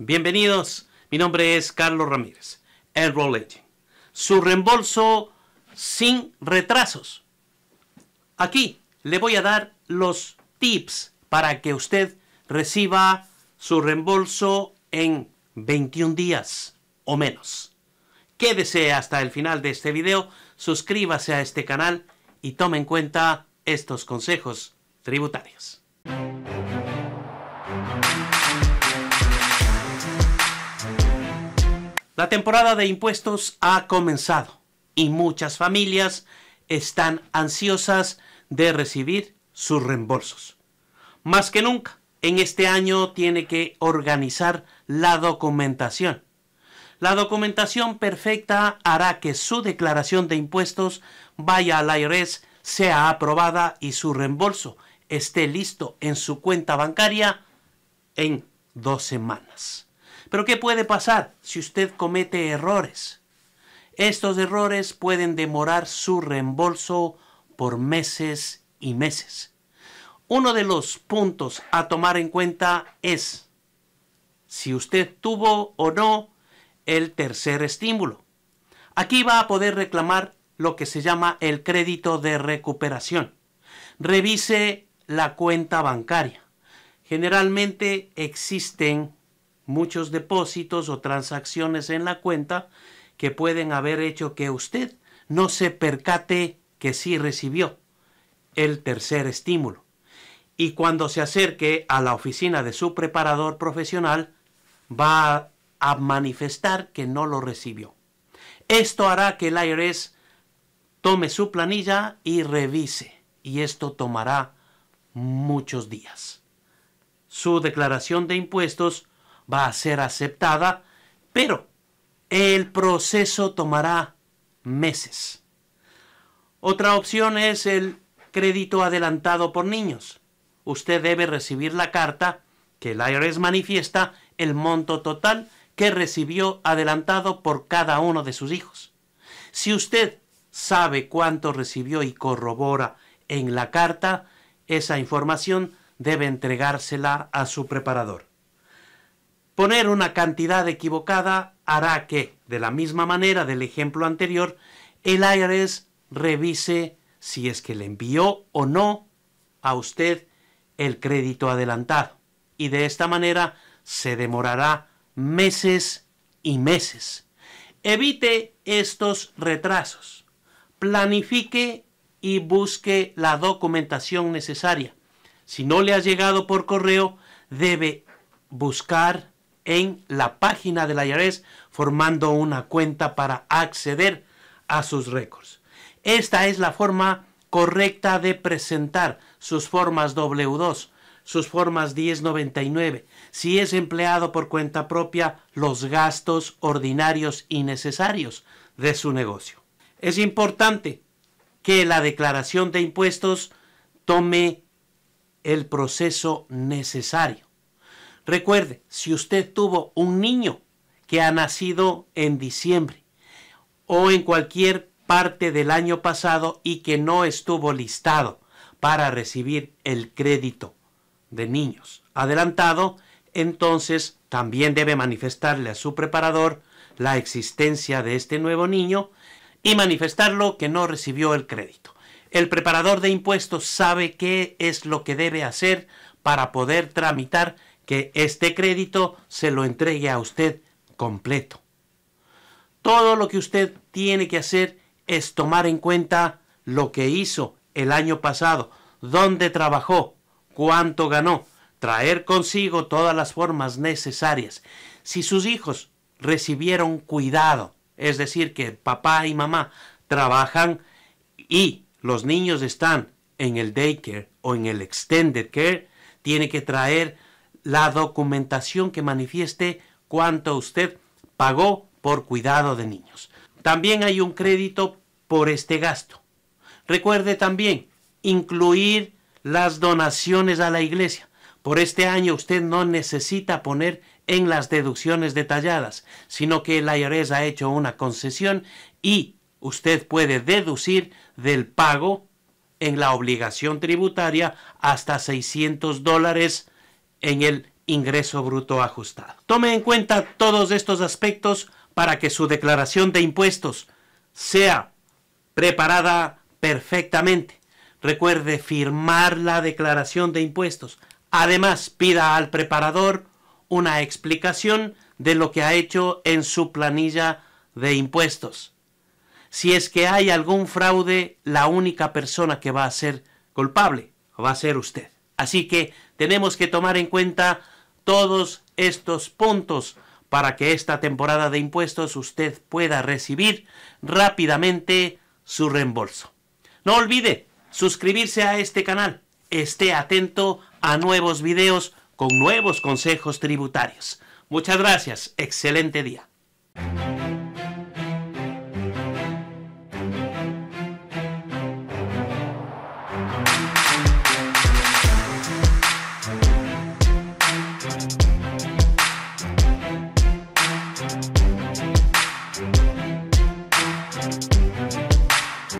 Bienvenidos, mi nombre es Carlos Ramírez, Roll Agent. Su reembolso sin retrasos. Aquí le voy a dar los tips para que usted reciba su reembolso en 21 días o menos. Quédese hasta el final de este video, suscríbase a este canal y tome en cuenta estos consejos tributarios. La temporada de impuestos ha comenzado y muchas familias están ansiosas de recibir sus reembolsos. Más que nunca, en este año tiene que organizar la documentación. La documentación perfecta hará que su declaración de impuestos vaya al IRS, sea aprobada y su reembolso esté listo en su cuenta bancaria en dos semanas. Pero ¿qué puede pasar si usted comete errores? Estos errores pueden demorar su reembolso por meses y meses. Uno de los puntos a tomar en cuenta es si usted tuvo o no el tercer estímulo. Aquí va a poder reclamar lo que se llama el crédito de recuperación. Revise la cuenta bancaria. Generalmente existen muchos depósitos o transacciones en la cuenta que pueden haber hecho que usted no se percate que sí recibió el tercer estímulo. Y cuando se acerque a la oficina de su preparador profesional, va a manifestar que no lo recibió. Esto hará que el IRS tome su planilla y revise. Y esto tomará muchos días. Su declaración de impuestos va a ser aceptada, pero el proceso tomará meses. Otra opción es el crédito adelantado por niños. Usted debe recibir la carta que el IRS manifiesta el monto total que recibió adelantado por cada uno de sus hijos. Si usted sabe cuánto recibió y corrobora en la carta, esa información debe entregársela a su preparador. Poner una cantidad equivocada hará que, de la misma manera del ejemplo anterior, el IRS revise si es que le envió o no a usted el crédito adelantado. Y de esta manera se demorará meses y meses. Evite estos retrasos. Planifique y busque la documentación necesaria. Si no le ha llegado por correo, debe buscar en la página de la IRS e formando una cuenta para acceder a sus récords. Esta es la forma correcta de presentar sus formas W2, sus formas 1099. Si es empleado por cuenta propia, los gastos ordinarios y necesarios de su negocio. Es importante que la declaración de impuestos tome el proceso necesario Recuerde, si usted tuvo un niño que ha nacido en diciembre o en cualquier parte del año pasado y que no estuvo listado para recibir el crédito de niños adelantado, entonces también debe manifestarle a su preparador la existencia de este nuevo niño y manifestarlo que no recibió el crédito. El preparador de impuestos sabe qué es lo que debe hacer para poder tramitar que este crédito se lo entregue a usted completo. Todo lo que usted tiene que hacer es tomar en cuenta lo que hizo el año pasado, dónde trabajó, cuánto ganó, traer consigo todas las formas necesarias. Si sus hijos recibieron cuidado, es decir, que papá y mamá trabajan y los niños están en el daycare o en el extended care, tiene que traer la documentación que manifieste cuánto usted pagó por cuidado de niños. También hay un crédito por este gasto. Recuerde también incluir las donaciones a la iglesia. Por este año usted no necesita poner en las deducciones detalladas, sino que la IRS ha hecho una concesión y usted puede deducir del pago en la obligación tributaria hasta 600 dólares en el ingreso bruto ajustado. Tome en cuenta todos estos aspectos para que su declaración de impuestos sea preparada perfectamente. Recuerde firmar la declaración de impuestos. Además, pida al preparador una explicación de lo que ha hecho en su planilla de impuestos. Si es que hay algún fraude, la única persona que va a ser culpable va a ser usted. Así que tenemos que tomar en cuenta todos estos puntos para que esta temporada de impuestos usted pueda recibir rápidamente su reembolso. No olvide suscribirse a este canal. Esté atento a nuevos videos con nuevos consejos tributarios. Muchas gracias. Excelente día.